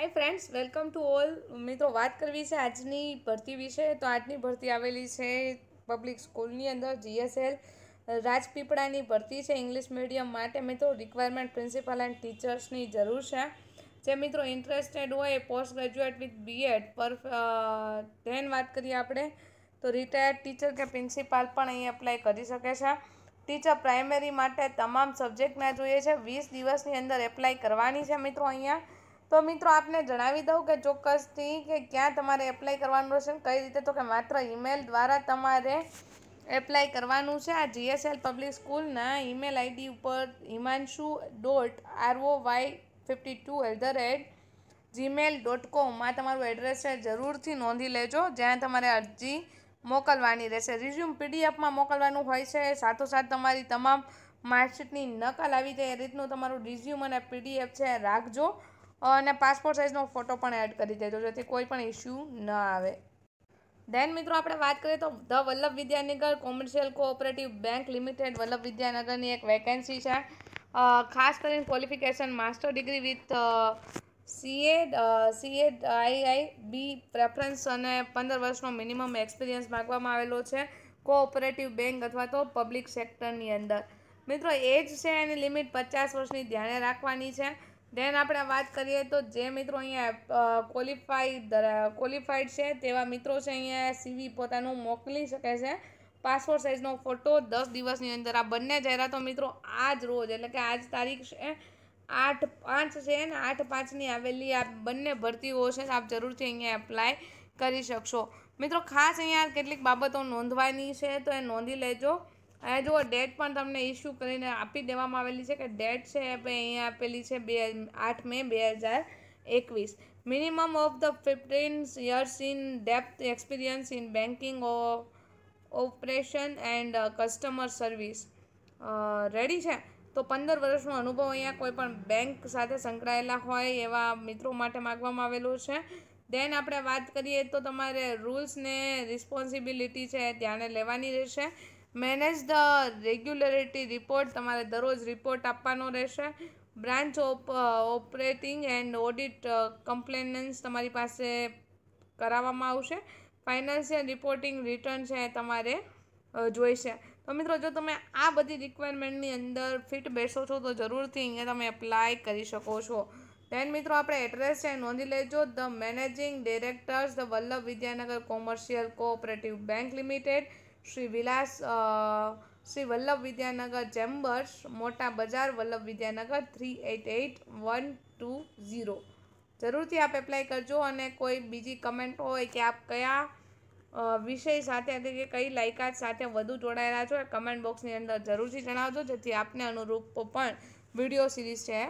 hi friends welcome to all મિત્રો વાત કરવી છે આજની ભરતી વિશે તો આજની ભરતી આવેલી છે પબ્લિક સ્કૂલની અંદર જીએસએલ રાજપીપળાની ભરતી છે ઇંગ્લિશ મીડિયમ માટે મિત્રો રિક્વાયરમેન્ટ પ્રિન્સિપલ એન્ડ ટીચર્સની જરૂર છે જે મિત્રો ઇન્ટરેસ્ટેડ હોય post graduate with B Ed પર ધેન વાત કરીએ આપણે તો રિટાયર્ડ ટીચર કે પ્રિન્સિપાલ પણ અહીં એપ્લાય કરી શકે છે ટીચર પ્રાઇમરી માટે તમામ સબ્જેક્ટના જોઈએ છે વીસ દિવસની અંદર એપ્લાય કરવાની છે મિત્રો અહીંયા તો મિત્રો આપને જણાવી દઉં કે ચોક્કસથી કે ક્યાં તમારે એપ્લાય કરવાનું રહેશે કઈ રીતે તો કે માત્ર ઈમેલ દ્વારા તમારે એપ્લાય કરવાનું છે આ જીએસએલ પબ્લિક સ્કૂલના ઈમેલ આઈડી ઉપર Himanshu dot RO Y fifty two at the rate Gmail dot કોમમાં તમારું એડ્રેસ છે જરૂરથી નોંધી લેજો જ્યાં તમારે અરજી મોકલવાની રહેશે રિઝ્યુમ પીડીએફમાં મોકલવાનું હોય છે સાથોસાથ તમારી તમામ માર્કશીટની નકલ આવી જાય એ રીતનું તમારું રિઝ્યુમ અને પીડીએફ છે રાખજો અને પાસપોર્ટ સાઇઝનો ફોટો પણ એડ કરી દેજો જેથી કોઈ પણ ઇસ્યુ ન આવે દેન મિત્રો આપણે વાત કરીએ તો the Vallabh Vidyanagar commercial cooperative bank limited Vallabh વિદ્યાનગરની એક વેકેન્સી છે ખાસ કરીને qualification master degree with CA CA II B preference અને પંદર વર્ષનો મિનિમમ એક્સપિરિયન્સ માગવામાં આવેલો છે કોઓપરેટિવ બેંક અથવા તો પબ્લિક સેક્ટરની અંદર મિત્રો એજ છે એની લિમિટ પચાસ વર્ષની ધ્યાને રાખવાની છે દેન આપણે વાત કરીએ તો જે મિત્રો અહીંયા ક્વોલિફાઈડ ક્વોલિફાઈડ છે તેવા મિત્રો છે અહીંયા સીવી પોતાનું મોકલી શકે છે પાસપોર્ટ સાઇઝનો ફોટો દસ દિવસની અંદર આ બંને જાહેરાતો મિત્રો આ જ રોજ એટલે કે આજ તારીખ છે આઠ પાંચ છે ને આઠ પાંચની આવેલી આ બંને ભરતીઓ છે આપ જરૂરથી અહીંયા એપ્લાય કરી શકશો મિત્રો ખાસ અહીંયા કેટલીક બાબતો નોંધવાની છે તો એ નોંધી લેજો અહીંયા જુઓ ડેટ પણ તમને ઇસ્યુ કરીને આપી દેવામાં આવેલી છે કે ડેટ છે અહીંયા આપેલી છે બે આઠ મે બે હજાર એકવીસ minimum of the fifteen years in depth experience in banking operation and customer service ready છે તો પંદર વર્ષનો અનુભવ અહીંયા કોઈપણ પણ બેંક સાથે સંકળાયેલા હોય એવા મિત્રો માટે માગવામાં આવેલું છે દેન આપણે વાત કરીએ તો તમારે રૂલ્સને રિસ્પોન્સિબિલિટી છે ધ્યાને લેવાની રહેશે મેનેજ ધ રેગ્યુલરિટી રિપોર્ટ તમારે દરરોજ રિપોર્ટ આપવાનો રહેશે બ્રાન્ચ ઓપ ઓપરેટિંગ એન્ડ ઓડિટ કમ્પ્લેનન્સ તમારી પાસે કરાવવામાં આવશે ફાઇનાન્સિયલ રિપોર્ટિંગ રિટર્ન છે તમારે જોઈશે તો મિત્રો જો તમે આ બધી રિક્વાયરમેન્ટની અંદર ફિટ બેસો છો તો જરૂરથી અહીંયા તમે એપ્લાય કરી શકો છો દેન મિત્રો આપણે એડ્રેસ છે નોંધી લેજો the managing directors the Vallabh Vidyanagar commercial cooperative bank limited Shri Vilas Shri Vallabh Vidyanagar chambers Mota Bazar Vallabh Vidyanagar three eight eight one two zero જરૂરથી આપ એપ્લાય કરજો અને કોઈ બીજી કમેન્ટ હોય કે આપ કયા વિષય સાથે એટલે કે કઈ લાયકાત સાથે વધુ જોડાયેલા છો એ કમેન્ટ બોક્સની અંદર જરૂરથી જણાવજો જેથી આપને અનુરૂપ પણ વિડીયો સિરીઝ છે